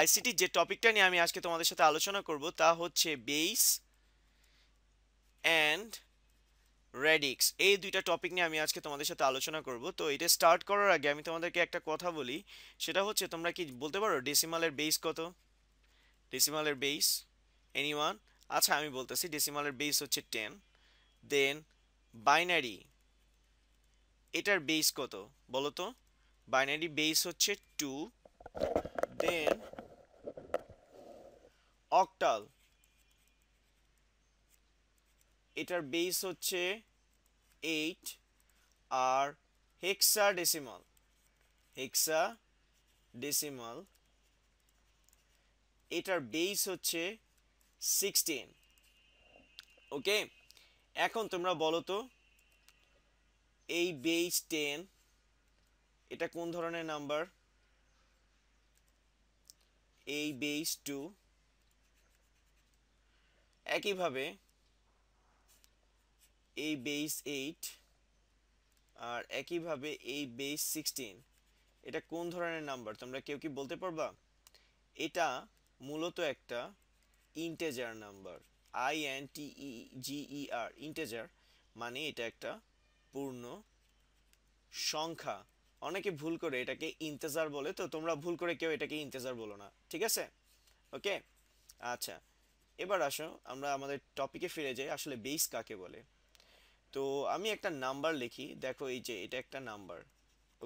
ICT যে টপিকটা নিয়ে আমি আজকে তোমাদের সাথে আলোচনা করব তা হচ্ছে বেস অ্যান্ড রেডিক্স এই দুইটা টপিক নিয়ে আমি আজকে তোমাদের সাথে আলোচনা করব তো এটা স্টার্ট করার আগে আমি তোমাদেরকে একটা কথা বলি সেটা হচ্ছে তোমরা কি বলতে পারো ডেসিমালের বেস কত ডেসিমালের বেস এনিওয়ান আচ্ছা আমি বলতেছি ডেসিমালের বেস হচ্ছে টেন দেন বাইনারি এটার বেস কত বলো তো বাইনারি বেস হচ্ছে টু দেন অক্টাল এটার বেস হচ্ছে এইট আর হেক্সা ডেসিমাল হেক্সা ডেসিমাল এটার বেস হচ্ছে সিক্সটিন ওকে এখন তোমরা বলো তো এই বেস টেন এটা কোন ধরনের নাম্বার এই বেস টু একইভাবে এই বেস এইট আর একইভাবে এই বেস সিক্সটিন এটা কোন ধরনের নাম্বার তোমরা কেউ কি বলতে পারবা এটা মূলত একটা integer number I N T E G R integer মানে এটা একটা পূর্ণ সংখ্যা অনেকে ভুল করে এটাকে ইন্তেজার বলে তো তোমরা ভুল করে কেউ এটাকে ইন্তেজার বলো না ঠিক আছে ওকে আচ্ছা এবার আসো আমরা আমাদের টপিকে ফিরে যাই আসলে বেস কাকে বলে তো আমি একটা নাম্বার লিখি দেখো এই যে এটা একটা নাম্বার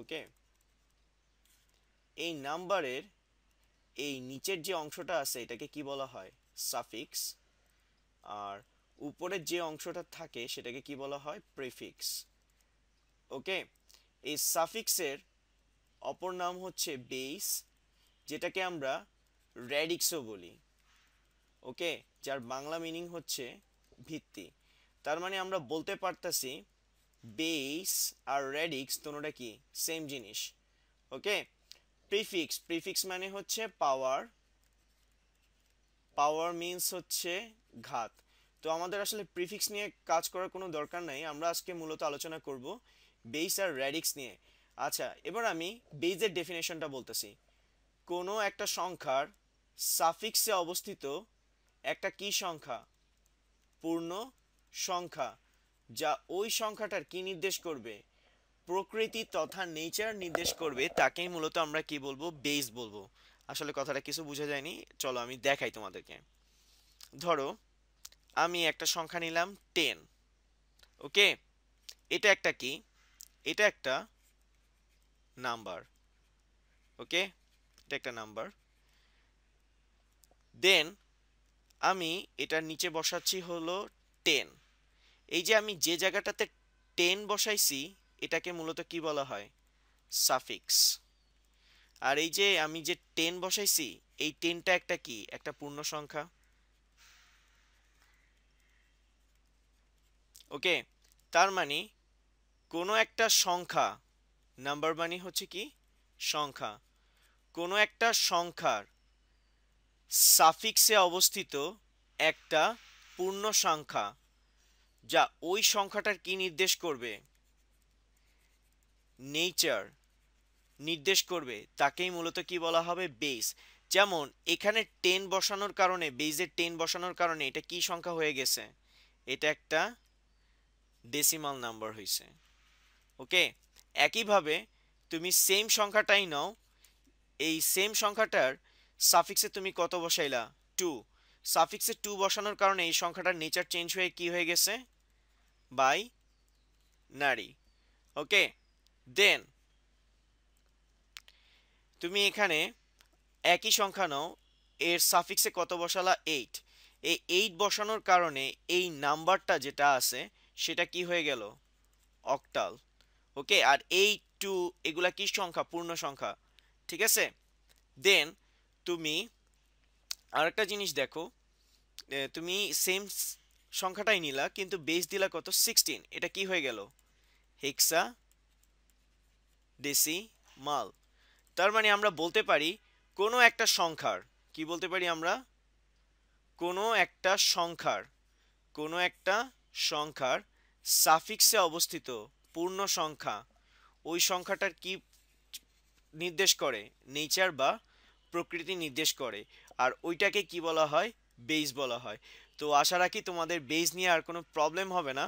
ওকে এই নাম্বারের এই নিচের যে অংশটা আছে এটাকে কি বলা হয় সাফিক্স আর উপরের যে অংশটা থাকে সেটাকে কি বলা হয় প্রিফিক্স ওকে এই সাফিক্সের অপর নাম হচ্ছে বেস যেটাকে আমরা র্যাডিক্সও বলি ওকে যার বাংলা মিনিং হচ্ছে ভিত্তি তার মানে আমরা বলতে পারতাছি বেস আর রেডিক্স দুটোটা কি সেম জিনিস ওকে প্রিফিক্স প্রিফিক্স মানে হচ্ছে পাওয়ার পাওয়ার মিন্স হচ্ছে ঘাত তো আমাদের আসলে প্রিফিক্স নিয়ে কাজ করার কোনো দরকার নাই আমরা আজকে মূলত আলোচনা করব বেস আর র্যাডিক্স নিয়ে আচ্ছা এবার আমি বেজের ডেফিনেশনটা বলতেছি কোনো একটা সংখ্যার সাফিক্সে অবস্থিত একটা কি সংখ্যা পূর্ণ সংখ্যা যা ওই সংখ্যাটার কি নির্দেশ করবে প্রকৃতি তথা নেচার নির্দেশ করবে তাকেই মূলত আমরা কি বলবো বেস বলবো আসলে কথাটা কিছু বোঝা যায়নি চলো আমি দেখাই তোমাদেরকে ধরো আমি একটা সংখ্যা নিলাম টেন ওকে এটা একটা কি এটা একটা নাম্বার ওকে এটা একটা নাম্বার দেন আমি এটার নিচে বসাচ্ছি হলো টেন এই যে আমি যে জায়গাটাতে টেন বসাইছি এটাকে মূলত কি বলা হয় সাফিক্স আর এই যে আমি যে টেন বসাইছি এই টেনটা একটা কি একটা পূর্ণ সংখ্যা ওকে তার মানে কোনো একটা সংখ্যা নাম্বার মানে হচ্ছে কি সংখ্যা কোনো একটা সংখ্যার সাফিক্সে অবস্থিত একটা পূর্ণ সংখ্যা যা ওই সংখ্যাটার কি নির্দেশ করবে নেচার নির্দেশ করবে তাকেই মূলত কি বলা হবে বেস যেমন এখানে টেন বসানোর কারণে বেজের টেন বসানোর কারণে এটা কি সংখ্যা হয়ে গেছে এটা একটা ডেসিমাল নাম্বার হয়েছে ওকে একইভাবে তুমি সেম সংখ্যাটাই নাও এই সেম সংখ্যাটার সাফিক্সে তুমি কত বসাইলা টু সাফিক্সে টু বসানোর কারণে এই সংখ্যাটার নেচার চেঞ্জ হয়ে কি হয়ে গেছে বাই নারী ওকে দেন তুমি এখানে একই সংখ্যা নাও এর সাফিক্সে কত বসালা এইট এই এইট বসানোর কারণে এই নাম্বারটা যেটা আছে সেটা কি হয়ে গেল অকটাল ওকে আর এইট টু এগুলা কি সংখ্যা পূর্ণ সংখ্যা ঠিক আছে দেন তুমি আরেকটা জিনিস দেখো তুমি সেম সংখ্যাটাই নিলা কিন্তু বেস দিলা কত সিক্সটিন এটা কি হয়ে গেল হেক্সা ডেসি মাল তার মানে আমরা বলতে পারি কোনো একটা সংখ্যার কি বলতে পারি আমরা কোনো একটা সংখ্যার কোনো একটা সংখ্যার সাফিক্সে অবস্থিত পূর্ণ সংখ্যা ওই সংখ্যাটার কি নির্দেশ করে নেচার বা প্রকৃতি নির্দেশ করে আর ওইটাকে কি বলা হয় বেস বলা হয় তো আশা রাখি তোমাদের বেস নিয়ে আর কোনো প্রবলেম হবে না